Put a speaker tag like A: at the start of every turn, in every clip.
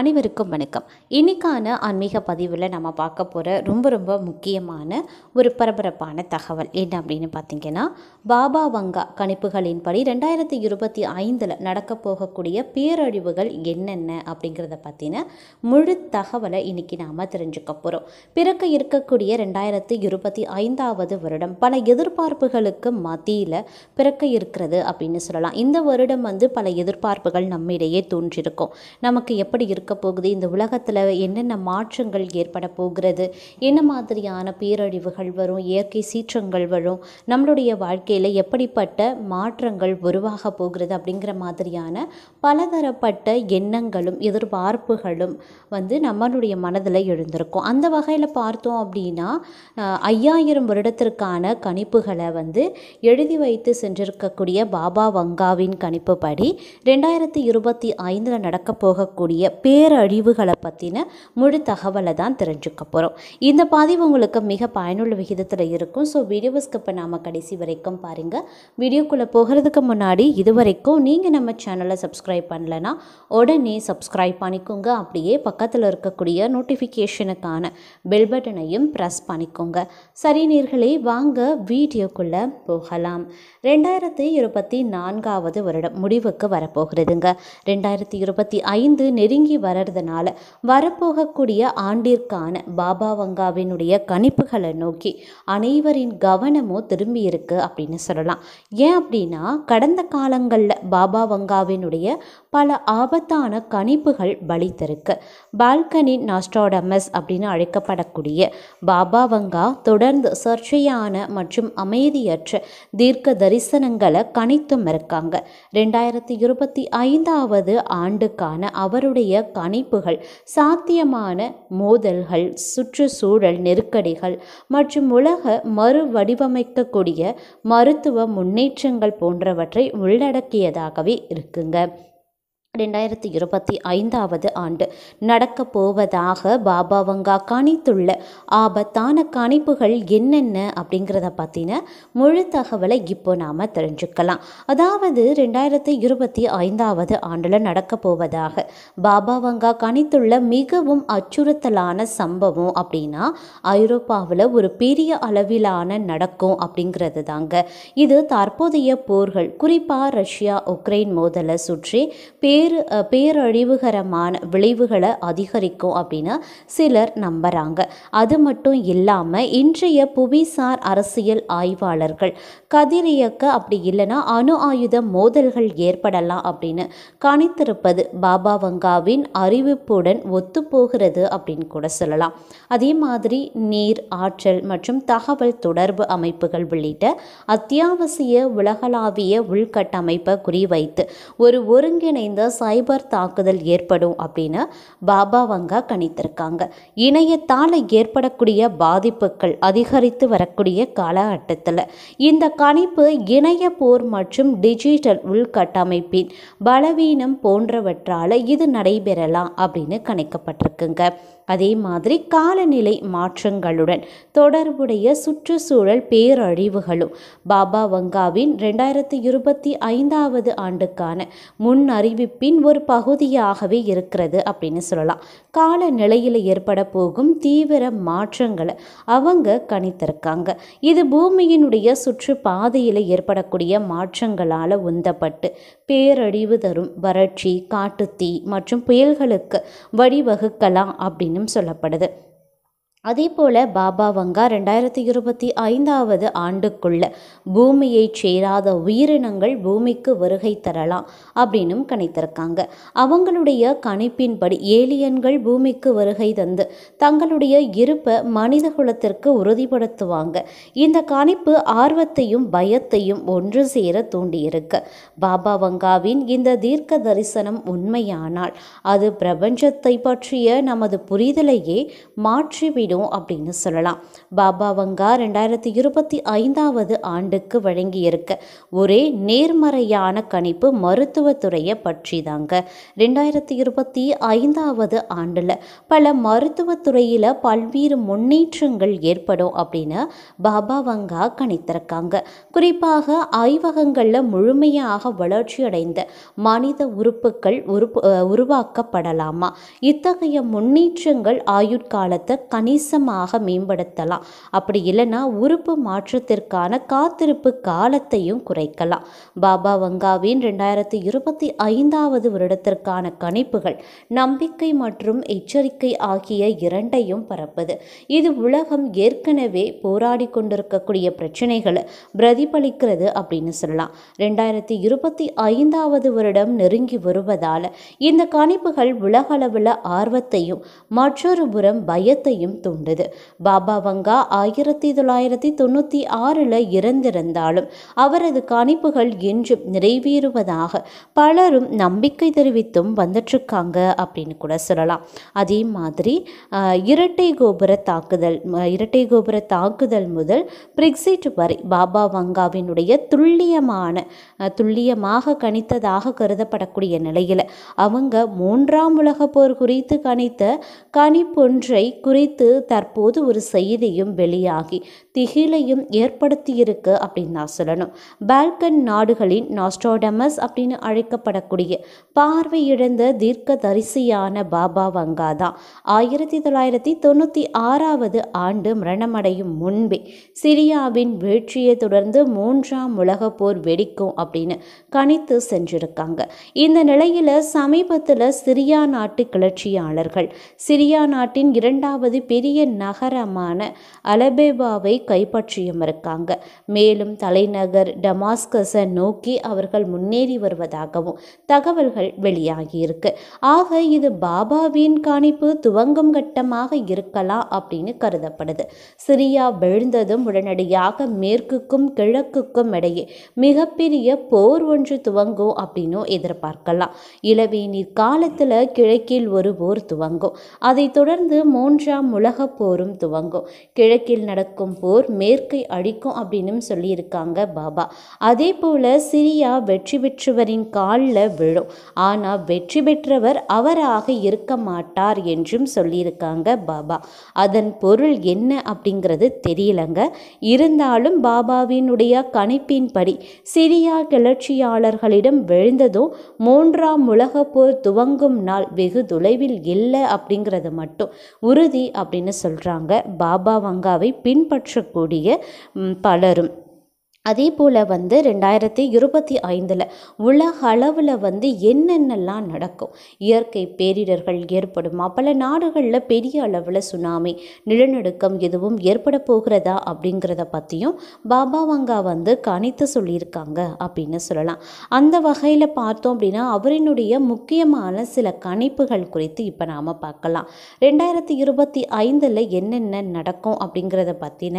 A: அனைவருக்கும் வணக்கம் இன்றைக்கான ஆன்மீக பதிவில் நம்ம பார்க்க போகிற ரொம்ப ரொம்ப முக்கியமான ஒரு பரபரப்பான தகவல் என்ன அப்படின்னு பார்த்தீங்கன்னா பாபா வங்கா கணிப்புகளின்படி ரெண்டாயிரத்தி இருபத்தி ஐந்தில் நடக்க போகக்கூடிய பேரழிவுகள் என்னென்ன அப்படிங்கிறத பற்றின முழு தகவலை இன்றைக்கி நாம் தெரிஞ்சுக்க போகிறோம் பிறக்க இருக்கக்கூடிய ரெண்டாயிரத்தி இருபத்தி ஐந்தாவது வருடம் பல எதிர்பார்ப்புகளுக்கு மத்தியில் பிறக்க இருக்கிறது அப்படின்னு சொல்லலாம் இந்த வருடம் வந்து பல எதிர்பார்ப்புகள் நம்மிடையே தோன்றியிருக்கும் நமக்கு எப்படி இருக்க போகுது இந்த உலகத்தில் என்னென்ன மாற்றங்கள் ஏற்பட போகிறது என்ன மாதிரியான பேரழிவுகள் வரும் இயற்கை சீற்றங்கள் வரும் நம்மளுடைய வாழ்க்கையில் எப்படிப்பட்ட மாற்றங்கள் உருவாக போகிறது அப்படிங்கிற மாதிரியான பலதரப்பட்ட எண்ணங்களும் எதிர்பார்ப்புகளும் வந்து நம்மளுடைய மனதில் எழுந்திருக்கும் அந்த வகையில் பார்த்தோம் அப்படின்னா ஐயாயிரம் வருடத்திற்கான கணிப்புகளை வந்து எழுதி வைத்து சென்றிருக்கக்கூடிய பாபா வங்காவின் கணிப்புப்படி ரெண்டாயிரத்தி இருபத்தி ஐந்தில் நடக்கப் போகக்கூடிய பேரழிவுகளை பற்றின முழு தகவலை தான் தெரிஞ்சுக்க போகிறோம் இந்த பதிவு உங்களுக்கு மிக பயனுள்ள விகிதத்தில் இருக்கும் ஸோ வீடியோஸ்க்கு இப்போ நாம் கடைசி வரைக்கும் பாருங்கள் வீடியோக்குள்ளே போகிறதுக்கு முன்னாடி இது வரைக்கும் நீங்கள் நம்ம சேனலை சப்ஸ்கிரைப் பண்ணலைன்னா உடனே சப்ஸ்கிரைப் பண்ணிக்கோங்க அப்படியே பக்கத்தில் இருக்கக்கூடிய நோட்டிஃபிகேஷனுக்கான பெல் பட்டனையும் ப்ரெஸ் பண்ணிக்கோங்க சரி நீர்களே வாங்க வீடியோக்குள்ளே போகலாம் ரெண்டாயிரத்தி இருபத்தி நான்காவது வருடம் முடிவுக்கு வரப்போகிறதுங்க ரெண்டாயிரத்தி இருபத்தி ஐந்து நெருங்கி வர்றதுனால வரப்போகக்கூடிய ஆண்டிற்கான பாபா வங்காவினுடைய கணிப்புகளை நோக்கி அனைவரின் கவனமும் திரும்பி இருக்கு அப்படின்னு சொல்லலாம் ஏன் அப்படின்னா கடந்த காலங்களில் பாபா வங்காவினுடைய பல ஆபத்தான கணிப்புகள் பலித்திருக்கு பால்கனி நாஸ்டாடமஸ் அப்படின்னு அழைக்கப்படக்கூடிய பாபா வங்கா தொடர்ந்து சர்ச்சையான மற்றும் அமைதியற்ற தீர்க்க தரிசனங்களை கணித்தும் இருக்காங்க ரெண்டாயிரத்தி இருபத்தி ஐந்தாவது ஆண்டுக்கான அவருடைய கணிப்புகள் சாத்தியமான மோதல்கள் சுற்றுச்சூழல் நெருக்கடிகள் மற்றும் உலக மறுவடிவமைக்கக்கூடிய மருத்துவ முன்னேற்றங்கள் போன்றவற்றை உள்ளடக்கியதாகவே இருக்குங்க ரெண்டாயிரத்தி இருபத்தி ஐந்தாவது ஆண்டு நடக்க போவதாக பாபாவங்கா கணித்துள்ள ஆபத்தான கணிப்புகள் என்னென்ன அப்படிங்கிறத பற்றின முழு தகவலை இப்போ நாம் தெரிஞ்சுக்கலாம் அதாவது ரெண்டாயிரத்தி இருபத்தி ஐந்தாவது ஆண்டில் நடக்க போவதாக பாபாவங்கா கணித்துள்ள மிகவும் அச்சுறுத்தலான சம்பவம் அப்படின்னா ஐரோப்பாவில் ஒரு பெரிய அளவிலான நடக்கும் அப்படிங்கிறது தாங்க இது தற்போதைய போர்கள் குறிப்பாக ரஷ்யா உக்ரைன் மோதலை சுற்றி பே பேரு பேரழிவுகரமான விளைவுகளை அதிகரிக்கும் அப்படின்னு சிலர் நம்புகிறாங்க அது மட்டும் இல்லாமல் இன்றைய புவிசார் அரசியல் ஆய்வாளர்கள் கதிரியக்க அப்படி இல்லைன்னா அணு ஆயுத மோதல்கள் ஏற்படலாம் அப்படின்னு கணித்திருப்பது பாபா வங்காவின் அறிவிப்புடன் ஒத்துப்போகிறது அப்படின்னு கூட சொல்லலாம் அதே மாதிரி நீர் ஆற்றல் மற்றும் தகவல் தொடர்பு அமைப்புகள் உள்ளிட்ட அத்தியாவசிய உலகளாவிய உள்கட்டமைப்பை குறிவைத்து ஒரு ஒருங்கிணைந்த சைபர் தாக்குதல் ஏற்படும் அப்படின்னு பாபா வங்கா கணித்திருக்காங்க இணையத்தால் ஏற்படக்கூடிய பாதிப்புகள் அதிகரித்து வரக்கூடிய காலகட்டத்தில் இந்த கணிப்பு இணைய போர் மற்றும் டிஜிட்டல் உள்கட்டமைப்பின் பலவீனம் போன்றவற்றால் இது நடைபெறலாம் அப்படின்னு கணிக்கப்பட்டிருக்குங்க அதே மாதிரி காலநிலை மாற்றங்களுடன் தொடர்புடைய சுற்றுச்சூழல் பேரழிவுகளும் பாபா வங்காவின் ரெண்டாயிரத்தி இருபத்தி ஐந்தாவது ஆண்டுக்கான முன்னறிவிப்பு அமைப்பின் ஒரு பகுதியாகவே இருக்கிறது அப்படின்னு சொல்லலாம் காலநிலையில் ஏற்பட போகும் தீவிர மாற்றங்களை அவங்க கணித்திருக்காங்க இது பூமியினுடைய சுற்றுப்பாதையில் ஏற்படக்கூடிய மாற்றங்களால் உந்தப்பட்டு பேரழிவு தரும் வறட்சி காட்டுத்தீ மற்றும் புயல்களுக்கு வழிவகுக்கலாம் அப்படின்னும் சொல்லப்படுது அதேபோல பாபா வங்கா ரெண்டாயிரத்தி இருபத்தி ஐந்தாவது ஆண்டுக்குள்ள பூமியைச் சேராத உயிரினங்கள் பூமிக்கு வருகை தரலாம் அப்படின்னும் கணித்திருக்காங்க அவங்களுடைய கணிப்பின்படி ஏலியன்கள் பூமிக்கு வருகை தந்து தங்களுடைய இருப்பை மனித குலத்திற்கு உறுதிப்படுத்துவாங்க இந்த கணிப்பு ஆர்வத்தையும் பயத்தையும் ஒன்று சேர தூண்டியிருக்கு பாபா வங்காவின் இந்த தீர்க்க தரிசனம் உண்மையானால் அது பிரபஞ்சத்தை பற்றிய நமது புரிதலையே மாற்றிவிடும் போய்விடும் அப்படின்னு சொல்லலாம் பாபா வங்கா ரெண்டாயிரத்தி இருபத்தி ஐந்தாவது ஆண்டுக்கு வழங்கியிருக்க ஒரே நேர்மறையான கணிப்பு மருத்துவத்துறையை பற்றி தாங்க ரெண்டாயிரத்தி இருபத்தி ஐந்தாவது ஆண்டில் பல மருத்துவத்துறையில் பல்வேறு முன்னேற்றங்கள் ஏற்படும் அப்படின்னு பாபா வங்கா கணித்திருக்காங்க குறிப்பாக ஆய்வகங்களில் முழுமையாக வளர்ச்சியடைந்த மனித உறுப்புகள் உருவாக்கப்படலாமா இத்தகைய முன்னேற்றங்கள் ஆயுட்காலத்தை கணி கணிசமாக மேம்படுத்தலாம் அப்படி இல்லைன்னா உறுப்பு மாற்றத்திற்கான காத்திருப்பு காலத்தையும் குறைக்கலாம் பாபா வங்காவின் ரெண்டாயிரத்தி இருபத்தி ஐந்தாவது வருடத்திற்கான கணிப்புகள் நம்பிக்கை மற்றும் எச்சரிக்கை ஆகிய இரண்டையும் பரப்புது இது உலகம் ஏற்கனவே போராடி கொண்டிருக்கக்கூடிய பிரச்சனைகளை பிரதிபலிக்கிறது அப்படின்னு சொல்லலாம் ரெண்டாயிரத்தி இருபத்தி ஐந்தாவது வருடம் நெருங்கி வருவதால் இந்த கணிப்புகள் உலகளவில் ஆர்வத்தையும் மற்றொரு புறம் பயத்தையும் தூ தோன்றது பாபா வங்கா ஆயிரத்தி தொள்ளாயிரத்தி தொண்ணூத்தி ஆறுல இறந்திருந்தாலும் அவரது கணிப்புகள் என்றும் நிறைவேறுவதாக பலரும் நம்பிக்கை தெரிவித்தும் வந்துட்டுருக்காங்க அப்படின்னு கூட சொல்லலாம் அதே மாதிரி இரட்டை கோபுர தாக்குதல் இரட்டை கோபுர தாக்குதல் முதல் பிரிக்ஸிட் வரை பாபா வங்காவினுடைய துல்லியமான துல்லியமாக கணித்ததாக கருதப்படக்கூடிய நிலையில் அவங்க மூன்றாம் உலக போர் குறித்து கணித்த கணிப்பொன்றை குறித்து தற்போது ஒரு செய்தியும் வெளியாகி திகிலையும் ஏற்படுத்தியிருக்கு அப்படின்னு தான் சொல்லணும் பால்கன் நாடுகளின் நாஸ்டோடமஸ் அப்படின்னு அழைக்கப்படக்கூடிய பார்வையிழந்த தீர்க்க தரிசியான பாபா வங்கா தான் ஆயிரத்தி தொள்ளாயிரத்தி தொண்ணூற்றி ஆறாவது ஆண்டு மரணமடையும் முன்பே சிரியாவின் வீழ்ச்சியை தொடர்ந்து மூன்றாம் உலகப் போர் வெடிக்கும் அப்படின்னு கணித்து சென்றிருக்காங்க இந்த நிலையில் சமீபத்தில் சிரியா நாட்டு கிளர்ச்சியாளர்கள் சிரியா நாட்டின் இரண்டாவது பெரிய பெரிய நகரமான அலபேபாவை இருக்காங்க மேலும் தலைநகர் டமாஸ்கஸை நோக்கி அவர்கள் முன்னேறி வருவதாகவும் தகவல்கள் வெளியாகியிருக்கு ஆக இது பாபாவின் காணிப்பு துவங்கும் கட்டமாக இருக்கலாம் அப்படின்னு கருதப்படுது சிரியா விழுந்ததும் உடனடியாக மேற்குக்கும் கிழக்குக்கும் இடையே மிகப்பெரிய போர் ஒன்று துவங்கும் அப்படின்னு எதிர்பார்க்கலாம் இளவேநீர் காலத்தில் கிழக்கில் ஒரு போர் துவங்கும் அதைத் தொடர்ந்து மூன்றாம் உலக உலகப் போரும் துவங்கும் கிழக்கில் நடக்கும் போர் மேற்கை அழிக்கும் அப்படின்னு சொல்லியிருக்காங்க பாபா அதே போல் சிரியா வெற்றி பெற்றவரின் காலில் விழும் ஆனால் வெற்றி பெற்றவர் அவராக இருக்க மாட்டார் என்றும் சொல்லியிருக்காங்க பாபா அதன் பொருள் என்ன அப்படிங்கிறது தெரியலங்க இருந்தாலும் பாபாவினுடைய கணிப்பின்படி சிரியா கிளர்ச்சியாளர்களிடம் விழுந்ததும் மூன்றாம் உலகப் போர் துவங்கும் நாள் வெகு தொலைவில் இல்லை அப்படிங்கிறது மட்டும் உறுதி அப்படின்னு அப்படின்னு சொல்கிறாங்க பாபா வங்காவை பின்பற்றக்கூடிய பலரும் அதே போல் வந்து ரெண்டாயிரத்தி இருபத்தி ஐந்தில் உலக அளவில் வந்து என்னென்னலாம் நடக்கும் இயற்கை பேரிடர்கள் ஏற்படுமா பல நாடுகளில் பெரிய அளவில் சுனாமி நிலநடுக்கம் எதுவும் ஏற்பட போகிறதா அப்படிங்கிறத பற்றியும் பாபா வங்கா வந்து கணித்து சொல்லியிருக்காங்க அப்படின்னு சொல்லலாம் அந்த வகையில் பார்த்தோம் அப்படின்னா அவரினுடைய முக்கியமான சில கணிப்புகள் குறித்து இப்போ நாம் பார்க்கலாம் ரெண்டாயிரத்தி இருபத்தி ஐந்தில் என்னென்ன நடக்கும் அப்படிங்கிறத பற்றின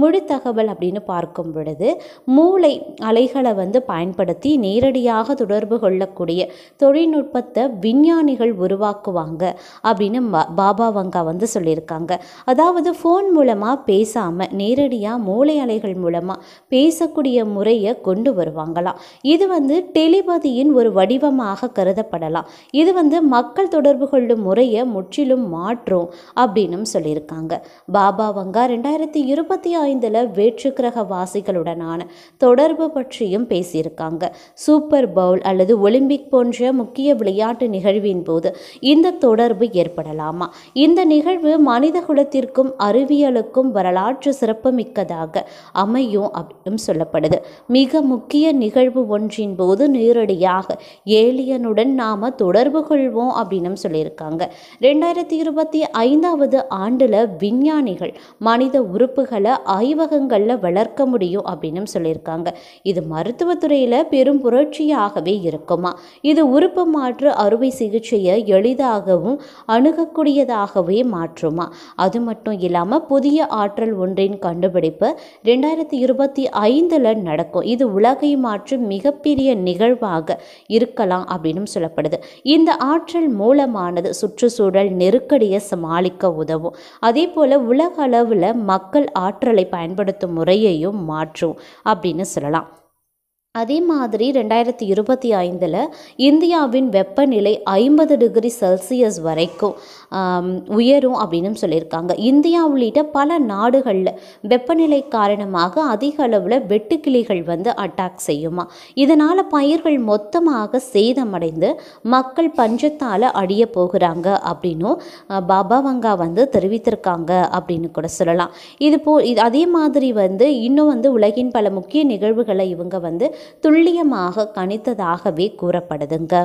A: முழு தகவல் அப்படின்னு பார்க்கும் பொழுது மூளை அலைகளை வந்து பயன்படுத்தி நேரடியாக தொடர்பு கொள்ளக்கூடிய தொழில்நுட்பத்தை விஞ்ஞானிகள் உருவாக்குவாங்க அப்படின்னு பாபா வங்கா வந்து சொல்லியிருக்காங்க அதாவது ஃபோன் மூலமாக பேசாமல் நேரடியாக மூளை அலைகள் மூலமாக பேசக்கூடிய முறையை கொண்டு வருவாங்களாம் இது வந்து டெலிபதியின் ஒரு வடிவமாக கருதப்படலாம் இது வந்து மக்கள் தொடர்பு கொள்ளும் முறையை முற்றிலும் மாற்றும் அப்படின்னும் சொல்லியிருக்காங்க பாபா வங்கா ரெண்டாயிரத்தி இருபத்தி ஐந்தில் வேற்றுக்கிரக வாசிகளுடனான இடையிலான தொடர்பு பற்றியும் பேசியிருக்காங்க சூப்பர் பவுல் அல்லது ஒலிம்பிக் போன்ற முக்கிய விளையாட்டு நிகழ்வின் போது இந்த தொடர்பு ஏற்படலாமா இந்த நிகழ்வு மனித குலத்திற்கும் அறிவியலுக்கும் வரலாற்று சிறப்புமிக்கதாக அமையும் அப்படின்னு சொல்லப்படுது மிக முக்கிய நிகழ்வு ஒன்றின் போது நேரடியாக ஏலியனுடன் நாம் தொடர்பு கொள்வோம் அப்படின்னு சொல்லியிருக்காங்க ரெண்டாயிரத்தி இருபத்தி ஐந்தாவது ஆண்டில் விஞ்ஞானிகள் மனித உறுப்புகளை ஆய்வகங்களில் வளர்க்க முடியும் அப்படின்னு அப்படின்னு சொல்லியிருக்காங்க இது மருத்துவத்துறையில் பெரும் புரட்சியாகவே இருக்குமா இது உறுப்பு மாற்று அறுவை சிகிச்சையை எளிதாகவும் அணுகக்கூடியதாகவே மாற்றுமா அது மட்டும் இல்லாமல் புதிய ஆற்றல் ஒன்றின் கண்டுபிடிப்பு ரெண்டாயிரத்தி இருபத்தி ஐந்தில் நடக்கும் இது உலகை மாற்றும் மிகப்பெரிய நிகழ்வாக இருக்கலாம் அப்படின்னு சொல்லப்படுது இந்த ஆற்றல் மூலமானது சுற்றுச்சூழல் நெருக்கடியை சமாளிக்க உதவும் அதே போல் உலக அளவில் மக்கள் ஆற்றலை பயன்படுத்தும் முறையையும் மாற்றும் அப்படின்னு சொல்லலாம் அதே மாதிரி ரெண்டாயிரத்தி இருபத்தி ஐந்தில் இந்தியாவின் வெப்பநிலை ஐம்பது டிகிரி செல்சியஸ் வரைக்கும் உயரும் அப்படின்னு சொல்லியிருக்காங்க இந்தியா உள்ளிட்ட பல நாடுகளில் வெப்பநிலை காரணமாக அதிக அளவில் வெட்டுக்கிளிகள் வந்து அட்டாக் செய்யுமா இதனால் பயிர்கள் மொத்தமாக சேதமடைந்து மக்கள் பஞ்சத்தால் அடிய போகிறாங்க அப்படின்னும் பாபா வங்கா வந்து தெரிவித்திருக்காங்க அப்படின்னு கூட சொல்லலாம் இது போ இது அதே மாதிரி வந்து இன்னும் வந்து உலகின் பல முக்கிய நிகழ்வுகளை இவங்க வந்து துல்லியமாக கணித்ததாகவே கூறப்படுதுங்க